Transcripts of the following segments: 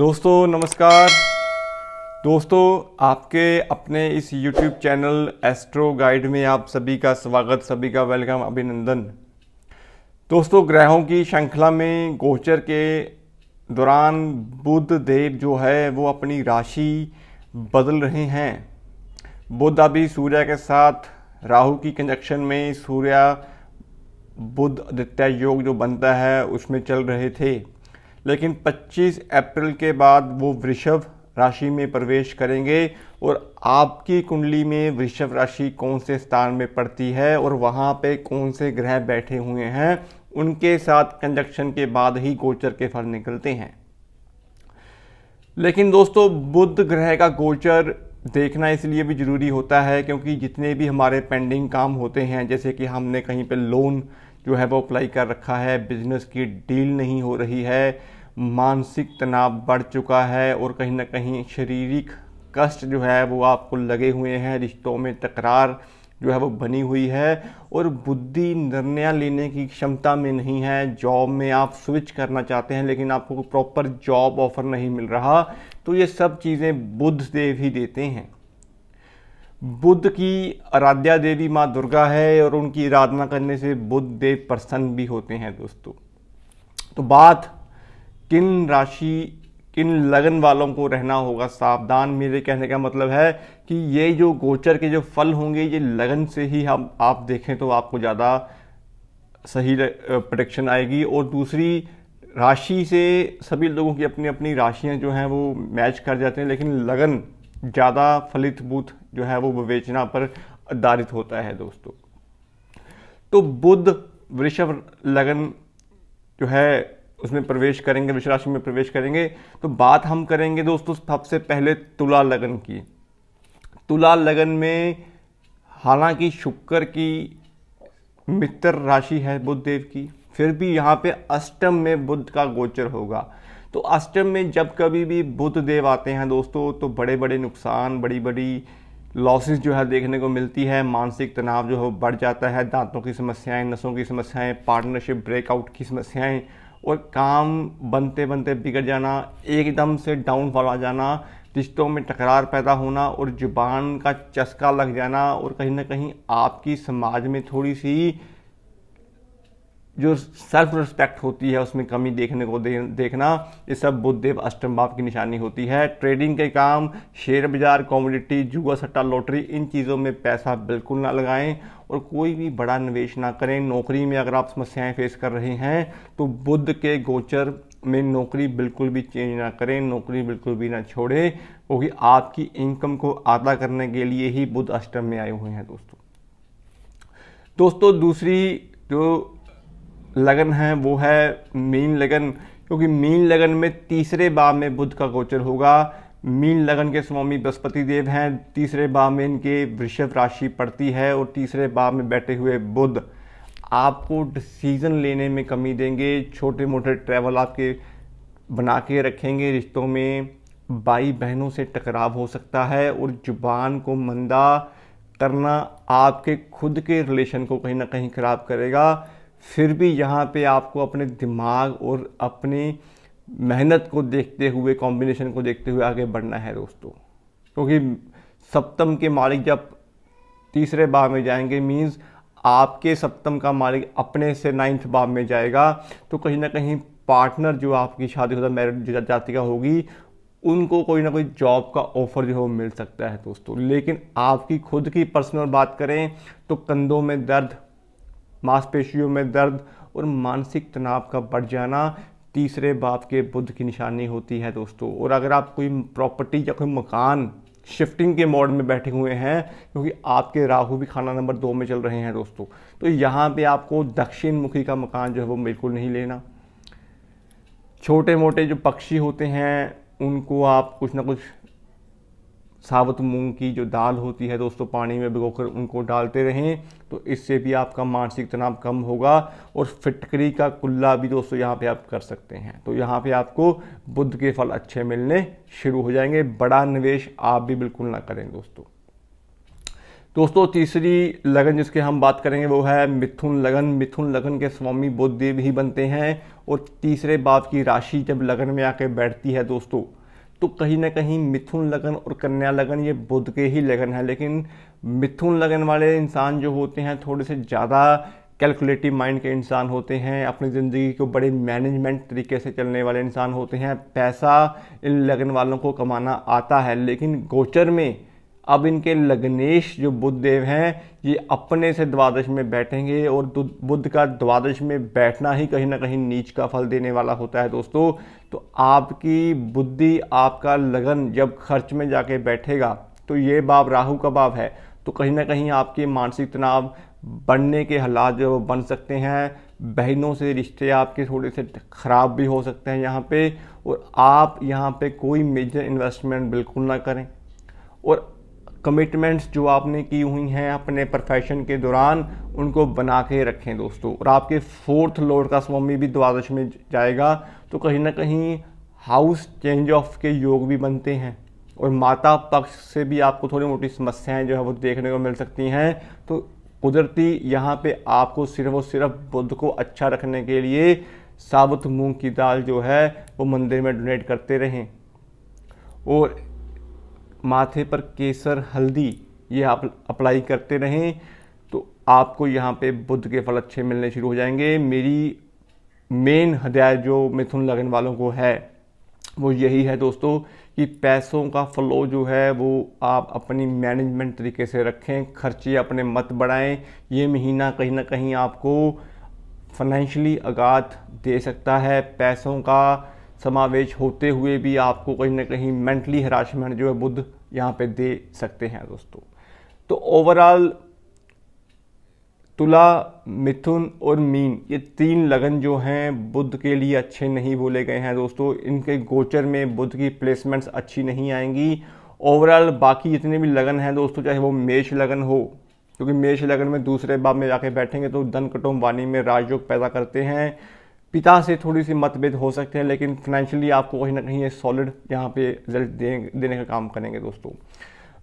दोस्तों नमस्कार दोस्तों आपके अपने इस YouTube चैनल एस्ट्रो गाइड में आप सभी का स्वागत सभी का वेलकम अभिनंदन दोस्तों ग्रहों की श्रृंखला में गोचर के दौरान बुध देव जो है वो अपनी राशि बदल रहे हैं बुध अभी सूर्य के साथ राहु की कंजक्शन में सूर्य बुद्ध आदित्य योग जो बनता है उसमें चल रहे थे लेकिन 25 अप्रैल के बाद वो वृषभ राशि में प्रवेश करेंगे और आपकी कुंडली में वृषभ राशि कौन से स्थान में पड़ती है और वहाँ पे कौन से ग्रह बैठे हुए हैं उनके साथ कंजक्शन के बाद ही गोचर के फल निकलते हैं लेकिन दोस्तों बुध ग्रह का गोचर देखना इसलिए भी ज़रूरी होता है क्योंकि जितने भी हमारे पेंडिंग काम होते हैं जैसे कि हमने कहीं पे लोन जो है वो अप्लाई कर रखा है बिजनेस की डील नहीं हो रही है मानसिक तनाव बढ़ चुका है और कहीं ना कहीं शारीरिक कष्ट जो है वो आपको लगे हुए हैं रिश्तों में तकरार जो है वो बनी हुई है और बुद्धि निर्णय लेने की क्षमता में नहीं है जॉब में आप स्विच करना चाहते हैं लेकिन आपको प्रॉपर जॉब ऑफर नहीं मिल रहा तो ये सब चीज़ें बुद्ध देव ही देते हैं बुद्ध की आराध्या देवी माँ दुर्गा है और उनकी आराधना करने से बुद्ध देव प्रसन्न भी होते हैं दोस्तों तो बात किन राशि किन लगन वालों को रहना होगा सावधान मेरे कहने का मतलब है कि ये जो गोचर के जो फल होंगे ये लगन से ही हम आप देखें तो आपको ज़्यादा सही प्रोडक्शन आएगी और दूसरी राशि से सभी लोगों की अपनी अपनी राशियां जो हैं वो मैच कर जाते हैं लेकिन लगन ज़्यादा फलित बूथ जो है वो विवेचना पर आधारित होता है दोस्तों तो बुद्ध वृषभ लगन जो है उसमें प्रवेश करेंगे वृक्ष राशि में प्रवेश करेंगे तो बात हम करेंगे दोस्तों सबसे पहले तुला लगन की तुला लगन में हालांकि शुक्र की मित्र राशि है बुद्ध देव की फिर भी यहाँ पे अष्टम में बुद्ध का गोचर होगा तो अष्टम में जब कभी भी बुद्ध देव आते हैं दोस्तों तो बड़े बड़े नुकसान बड़ी बड़ी लॉसेस जो है देखने को मिलती है मानसिक तनाव जो है बढ़ जाता है दांतों की समस्याएं नसों की समस्याएं पार्टनरशिप ब्रेकआउट की समस्याएं और काम बनते बनते बिगड़ जाना एकदम से डाउनफॉल आ जाना रिश्तों में टकरार पैदा होना और ज़ुबान का चस्का लग जाना और कहीं ना कहीं आपकी समाज में थोड़ी सी जो सेल्फ रिस्पेक्ट होती है उसमें कमी देखने को दे, देखना ये सब बुद्धदेव अष्टम भाव की निशानी होती है ट्रेडिंग के काम शेयर बाजार कॉमोडिटी जुआ सट्टा लॉटरी इन चीज़ों में पैसा बिल्कुल ना लगाएं और कोई भी बड़ा निवेश ना करें नौकरी में अगर आप समस्याएं फेस कर रहे हैं तो बुद्ध के गोचर में नौकरी बिल्कुल भी चेंज ना करें नौकरी बिल्कुल भी ना छोड़ें क्योंकि आपकी इनकम को आदा करने के लिए ही बुद्ध अष्टम में आए हुए हैं दोस्तों दोस्तों दूसरी जो लगन है वो है मीन लगन क्योंकि मीन लगन में तीसरे भाव में बुद्ध का गोचर होगा मीन लगन के स्वामी बृहस्पति देव हैं तीसरे भाव में इनके वृषभ राशि पड़ती है और तीसरे भाव में बैठे हुए बुद्ध आपको डिसीज़न लेने में कमी देंगे छोटे मोटे ट्रैवल आपके बना के रखेंगे रिश्तों में भाई बहनों से टकराव हो सकता है और जुबान को मंदा करना आपके खुद के रिलेशन को कहीं ना कहीं ख़राब करेगा फिर भी यहाँ पे आपको अपने दिमाग और अपनी मेहनत को देखते हुए कॉम्बिनेशन को देखते हुए आगे बढ़ना है दोस्तों क्योंकि सप्तम के मालिक जब तीसरे भाव में जाएंगे मीन्स आपके सप्तम का मालिक अपने से नाइन्थ भाव में जाएगा तो कहीं ना कहीं पार्टनर जो आपकी शादी होता मैरिड जाति का होगी उनको कोई ना कोई जॉब का ऑफर जो है वो मिल सकता है दोस्तों लेकिन आपकी खुद की पर्सनल बात करें तो कंधों में दर्द मांसपेशियों में दर्द और मानसिक तनाव का बढ़ जाना तीसरे बाप के बुद्ध की निशानी होती है दोस्तों और अगर आप कोई प्रॉपर्टी या कोई मकान शिफ्टिंग के मोड में बैठे हुए हैं क्योंकि आपके राहु भी खाना नंबर दो में चल रहे हैं दोस्तों तो यहाँ पे आपको दक्षिण मुखी का मकान जो है वो बिल्कुल नहीं लेना छोटे मोटे जो पक्षी होते हैं उनको आप कुछ ना कुछ साबुत मूंग की जो दाल होती है दोस्तों पानी में भिगोकर उनको डालते रहें तो इससे भी आपका मानसिक तनाव कम होगा और फिटकरी का कुल्ला भी दोस्तों यहाँ पे आप कर सकते हैं तो यहाँ पे आपको बुद्ध के फल अच्छे मिलने शुरू हो जाएंगे बड़ा निवेश आप भी बिल्कुल ना करें दोस्तों दोस्तों तीसरी लगन जिसके हम बात करेंगे वो है मिथुन लगन मिथुन लगन के स्वामी बुद्ध देव ही बनते हैं और तीसरे बाप की राशि जब लगन में आके बैठती है दोस्तों तो कहीं ना कहीं मिथुन लगन और कन्या लगन ये बुध के ही लगन है लेकिन मिथुन लगन वाले इंसान जो होते हैं थोड़े से ज़्यादा कैलकुलेटिव माइंड के इंसान होते हैं अपनी ज़िंदगी को बड़े मैनेजमेंट तरीके से चलने वाले इंसान होते हैं पैसा इन लगन वालों को कमाना आता है लेकिन गोचर में अब इनके लग्नेश जो बुद्ध देव हैं ये अपने से द्वादश में बैठेंगे और बुद्ध का द्वादश में बैठना ही कहीं ना कहीं नीच का फल देने वाला होता है दोस्तों तो आपकी बुद्धि आपका लगन जब खर्च में जाके बैठेगा तो ये बाब राहु का बाब है तो कहीं ना कहीं आपके मानसिक तनाव बढ़ने के हालात जो बन सकते हैं बहनों से रिश्ते आपके थोड़े से ख़राब भी हो सकते हैं यहाँ पे और आप यहाँ पे कोई मेजर इन्वेस्टमेंट बिल्कुल ना करें और कमिटमेंट्स जो आपने की हुई हैं अपने प्रोफेशन के दौरान उनको बना के रखें दोस्तों और आपके फोर्थ लॉर्ड का स्वामी भी द्वादश में जाएगा तो कहीं ना कहीं हाउस चेंज ऑफ के योग भी बनते हैं और माता पक्ष से भी आपको थोड़ी मोटी समस्याएं जो है वो देखने को मिल सकती हैं तो कुदरती यहाँ पे आपको सिर्फ और सिर्फ बुद्ध को अच्छा रखने के लिए साबुत मूंग की दाल जो है वो मंदिर में डोनेट करते रहें और माथे पर केसर हल्दी ये आप अप्लाई करते रहें तो आपको यहाँ पे बुद्ध के फल अच्छे मिलने शुरू हो जाएंगे मेरी मेन हदायत जो मिथुन लगन वालों को है वो यही है दोस्तों कि पैसों का फ्लो जो है वो आप अपनी मैनेजमेंट तरीके से रखें खर्चे अपने मत बढ़ाएं ये महीना कहीं ना कहीं आपको फाइनेंशली आगात दे सकता है पैसों का समावेश होते हुए भी आपको कहीं ना कहीं मेंटली हराशमेंट जो है बुद्ध यहाँ पे दे सकते हैं दोस्तों तो ओवरऑल तुला मिथुन और मीन ये तीन लगन जो हैं बुद्ध के लिए अच्छे नहीं बोले गए हैं दोस्तों इनके गोचर में बुद्ध की प्लेसमेंट्स अच्छी नहीं आएंगी ओवरऑल बाकी जितने भी लगन हैं दोस्तों चाहे वो मेष लगन हो क्योंकि मेष लगन में दूसरे भाव में जाके बैठेंगे तो धन कटोम वाणी में राजयोग पैदा करते हैं पिता से थोड़ी सी मतभेद हो सकते हैं लेकिन फाइनेंशियली आपको कहीं ना कहीं सॉलिड यहाँ पे रिजल्ट देने का काम करेंगे दोस्तों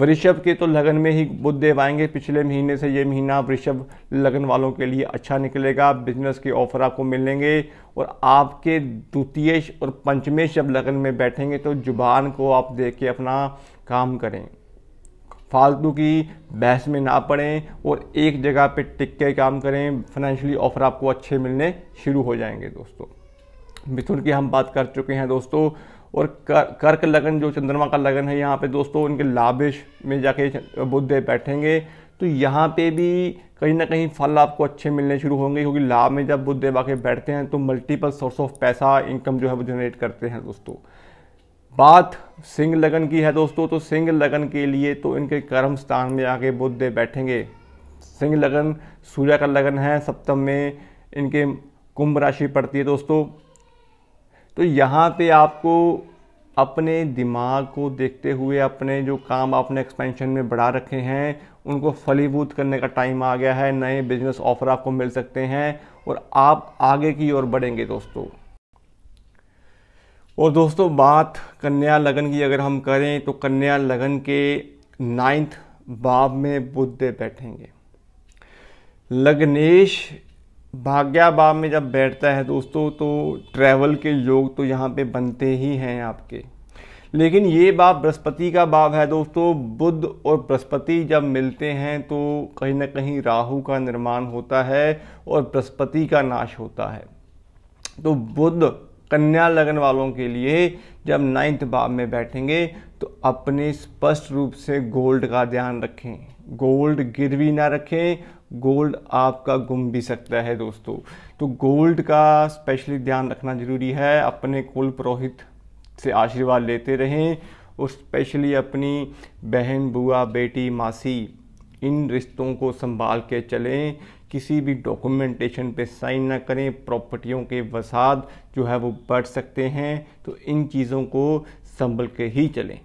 वृषभ के तो लगन में ही बुद्ध देव आएंगे पिछले महीने से ये महीना वृषभ लगन वालों के लिए अच्छा निकलेगा बिजनेस के ऑफर आपको मिलेंगे और आपके द्वितीय और पंचमेश जब लगन में बैठेंगे तो जुबान को आप देख के अपना काम करें फालतू की बहस में ना पड़ें और एक जगह पे टिक के काम करें फाइनेंशियली ऑफर आपको अच्छे मिलने शुरू हो जाएंगे दोस्तों मिथुन की हम बात कर चुके हैं दोस्तों और कर कर्क लगन जो चंद्रमा का लगन है यहाँ पे दोस्तों उनके लाभिश में जाके बुद्ध बैठेंगे तो यहाँ पे भी कहीं ना कहीं फल आपको अच्छे मिलने शुरू होंगे क्योंकि लाभ में जब बुद्ध आके बैठते हैं तो मल्टीपल सोर्स ऑफ पैसा इनकम जो है वो जनरेट करते हैं दोस्तों बात सिंह लगन की है दोस्तों तो सिंह लगन के लिए तो इनके कर्म स्थान में आगे बुद्ध देव बैठेंगे सिंह लगन सूर्य का लगन है सप्तम में इनके कुंभ राशि पड़ती है दोस्तों तो यहाँ पे आपको अपने दिमाग को देखते हुए अपने जो काम आपने एक्सपेंशन में बढ़ा रखे हैं उनको फलीभूत करने का टाइम आ गया है नए बिजनेस ऑफर आपको मिल सकते हैं और आप आगे की ओर बढ़ेंगे दोस्तों और दोस्तों बात कन्या लगन की अगर हम करें तो कन्या लगन के नाइन्थ भाव में बुद्ध बैठेंगे लग्नेश भाग्या भाव में जब बैठता है दोस्तों तो ट्रैवल के योग तो यहाँ पे बनते ही हैं आपके लेकिन ये बाप बृहस्पति का भाव है दोस्तों बुद्ध और बृहस्पति जब मिलते हैं तो कहीं ना कहीं राहु का निर्माण होता है और बृहस्पति का नाश होता है तो बुद्ध कन्या लगन वालों के लिए जब नाइन्थ भाव में बैठेंगे तो अपने स्पष्ट रूप से गोल्ड का ध्यान रखें गोल्ड गिरवी ना रखें गोल्ड आपका गुम भी सकता है दोस्तों तो गोल्ड का स्पेशली ध्यान रखना ज़रूरी है अपने कुल पुरोहित से आशीर्वाद लेते रहें और स्पेशली अपनी बहन बुआ बेटी मासी इन रिश्तों को संभाल के चलें किसी भी डॉक्यूमेंटेशन पे साइन ना करें प्रॉपर्टियों के वसाद जो है वो बढ़ सकते हैं तो इन चीज़ों को संभल के ही चलें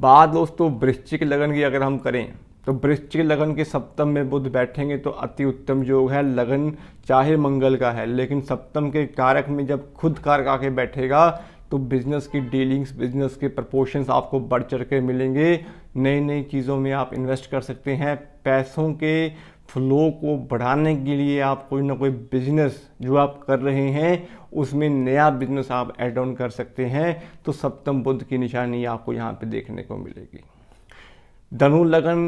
बाद दोस्तों वृश्चिक लगन की अगर हम करें तो वृश्चिक लगन के सप्तम में बुध बैठेंगे तो अति उत्तम योग है लगन चाहे मंगल का है लेकिन सप्तम के कारक में जब खुद कारक आके बैठेगा तो बिज़नेस की डीलिंग्स बिज़नेस के प्रपोर्शंस आपको बढ़ चढ़ के मिलेंगे नई नई चीज़ों में आप इन्वेस्ट कर सकते हैं पैसों के फ्लो को बढ़ाने के लिए आप कोई ना कोई बिजनेस जो आप कर रहे हैं उसमें नया बिजनेस आप एड ऑन कर सकते हैं तो सप्तम बुद्ध की निशानी आपको यहाँ पे देखने को मिलेगी धनु लगन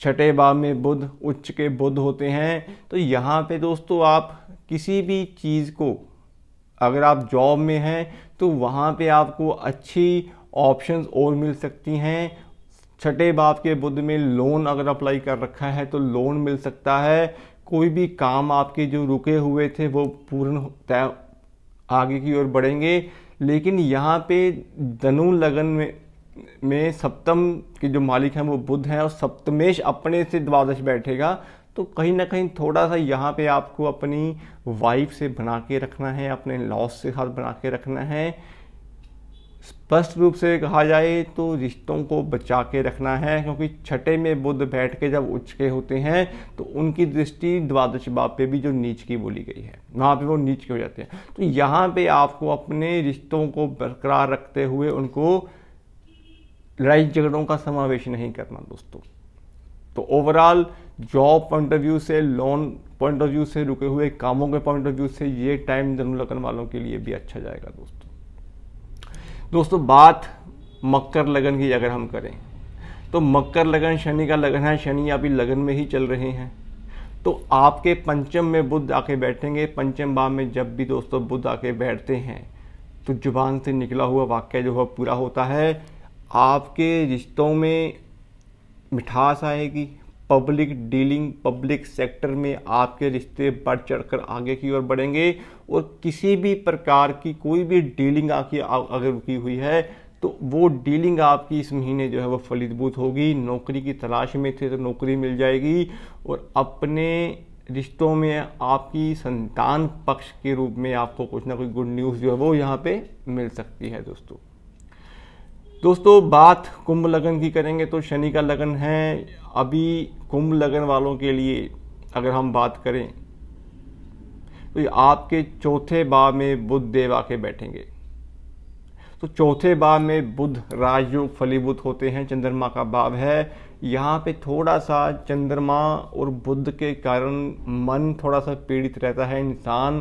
छठे भाव में बुद्ध उच्च के बुद्ध होते हैं तो यहाँ पे दोस्तों आप किसी भी चीज़ को अगर आप जॉब में हैं तो वहाँ पे आपको अच्छी ऑप्शंस और मिल सकती हैं छठे भाव के बुद्ध में लोन अगर अप्लाई कर रखा है तो लोन मिल सकता है कोई भी काम आपके जो रुके हुए थे वो पूर्ण तय आगे की ओर बढ़ेंगे लेकिन यहाँ पे धनु लगन में में सप्तम के जो मालिक हैं वो बुद्ध हैं और सप्तमेश अपने से द्वादश बैठेगा तो कहीं ना कहीं थोड़ा सा यहाँ पे आपको अपनी वाइफ से बना के रखना है अपने लॉस के साथ बना के रखना है स्पष्ट रूप से कहा जाए तो रिश्तों को बचा के रखना है क्योंकि छठे में बुद्ध बैठ के जब उच्च के होते हैं तो उनकी दृष्टि द्वादश बाप पे भी जो नीच की बोली गई है वहाँ पे वो नीच के हो जाते हैं तो यहाँ पे आपको अपने रिश्तों को बरकरार रखते हुए उनको लड़ाई झगड़ों का समावेश नहीं करना दोस्तों तो overall job point of view से लोन पॉइंट ऑफ व्यू से रुके हुए कामों के पॉइंट ऑफ व्यू से ये टाइम जन्म लगन वालों के लिए भी अच्छा जाएगा दोस्तों दोस्तों बात मकर लगन की अगर हम करें तो मकर लगन शनि का लगन है शनि अभी लगन में ही चल रहे हैं तो आपके पंचम में बुद्ध आके बैठेंगे पंचम भाव में जब भी दोस्तों बुद्ध आके बैठते हैं तो जुबान से निकला हुआ वाक्य जो है पूरा होता है आपके रिश्तों में मिठास आएगी पब्लिक डीलिंग पब्लिक सेक्टर में आपके रिश्ते बढ़ चढ़कर आगे की ओर बढ़ेंगे और किसी भी प्रकार की कोई भी डीलिंग आपकी अगर रुकी हुई है तो वो डीलिंग आपकी इस महीने जो है वो फलीभूत होगी नौकरी की तलाश में थे तो नौकरी मिल जाएगी और अपने रिश्तों में आपकी संतान पक्ष के रूप में आपको कुछ ना कुछ गुड न्यूज़ जो है वो यहाँ पे मिल सकती है दोस्तों दोस्तों बात कुंभ लगन की करेंगे तो शनि का लगन है अभी कुंभ लगन वालों के लिए अगर हम बात करें तो आपके चौथे भाव में बुद्ध देव आके बैठेंगे तो चौथे भाव में बुद्ध राजयोग फलीभूत होते हैं चंद्रमा का भाव है यहाँ पे थोड़ा सा चंद्रमा और बुद्ध के कारण मन थोड़ा सा पीड़ित रहता है इंसान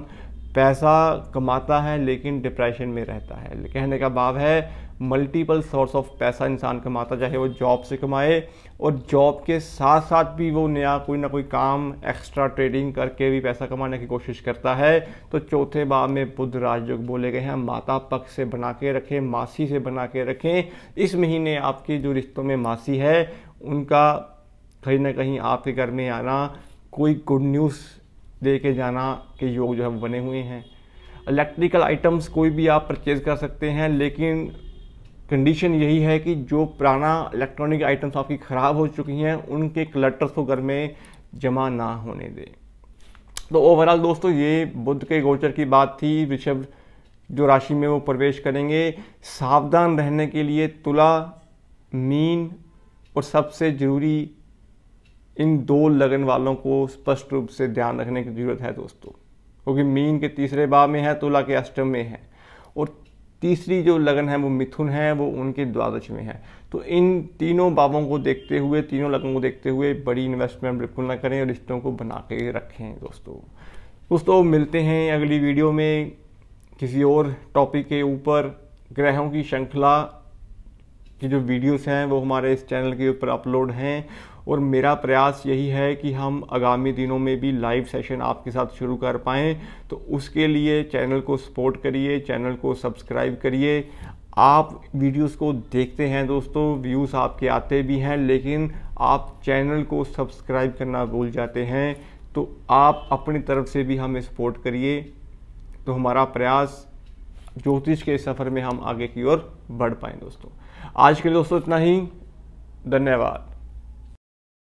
पैसा कमाता है लेकिन डिप्रेशन में रहता है कहने का भाव है मल्टीपल सोर्स ऑफ पैसा इंसान कमाता चाहे वो जॉब से कमाए और जॉब के साथ साथ भी वो नया कोई ना कोई काम एक्स्ट्रा ट्रेडिंग करके भी पैसा कमाने की कोशिश करता है तो चौथे भाव में बुद्ध राजयोग बोले गए हैं माता पक्ष से बना के रखें मासी से बना के रखें इस महीने आपके जो रिश्तों में मासी है उनका कहीं ना कहीं आपके घर में आना कोई गुड न्यूज़ दे के जाना के योग जो है बने हुए हैं इलेक्ट्रिकल आइटम्स कोई भी आप परचेज़ कर सकते हैं लेकिन कंडीशन यही है कि जो पुराना इलेक्ट्रॉनिक आइटम्स आपकी ख़राब हो चुकी हैं उनके क्लटर्स को घर में जमा ना होने दें तो ओवरऑल दोस्तों ये बुद्ध के गोचर की बात थी ऋषभ जो राशि में वो प्रवेश करेंगे सावधान रहने के लिए तुला मीन और सबसे ज़रूरी इन दो लगन वालों को स्पष्ट रूप से ध्यान रखने की ज़रूरत है दोस्तों क्योंकि मीन के तीसरे भाव में है तुला के अष्टम में है और तीसरी जो लगन है वो मिथुन है वो उनके द्वादश में है तो इन तीनों बाबों को देखते हुए तीनों लगन को देखते हुए बड़ी इन्वेस्टमेंट बिल्कुल ना करें और रिश्तों को बना के रखें दोस्तों दोस्तों मिलते हैं अगली वीडियो में किसी और टॉपिक के ऊपर ग्रहों की श्रृंखला की जो वीडियोस हैं वो हमारे इस चैनल के ऊपर अपलोड हैं और मेरा प्रयास यही है कि हम आगामी दिनों में भी लाइव सेशन आपके साथ शुरू कर पाएँ तो उसके लिए चैनल को सपोर्ट करिए चैनल को सब्सक्राइब करिए आप वीडियोस को देखते हैं दोस्तों व्यूज़ आपके आते भी हैं लेकिन आप चैनल को सब्सक्राइब करना भूल जाते हैं तो आप अपनी तरफ से भी हमें सपोर्ट करिए तो हमारा प्रयास ज्योतिष के सफ़र में हम आगे की ओर बढ़ पाएँ दोस्तों आज के लिए दोस्तों इतना ही धन्यवाद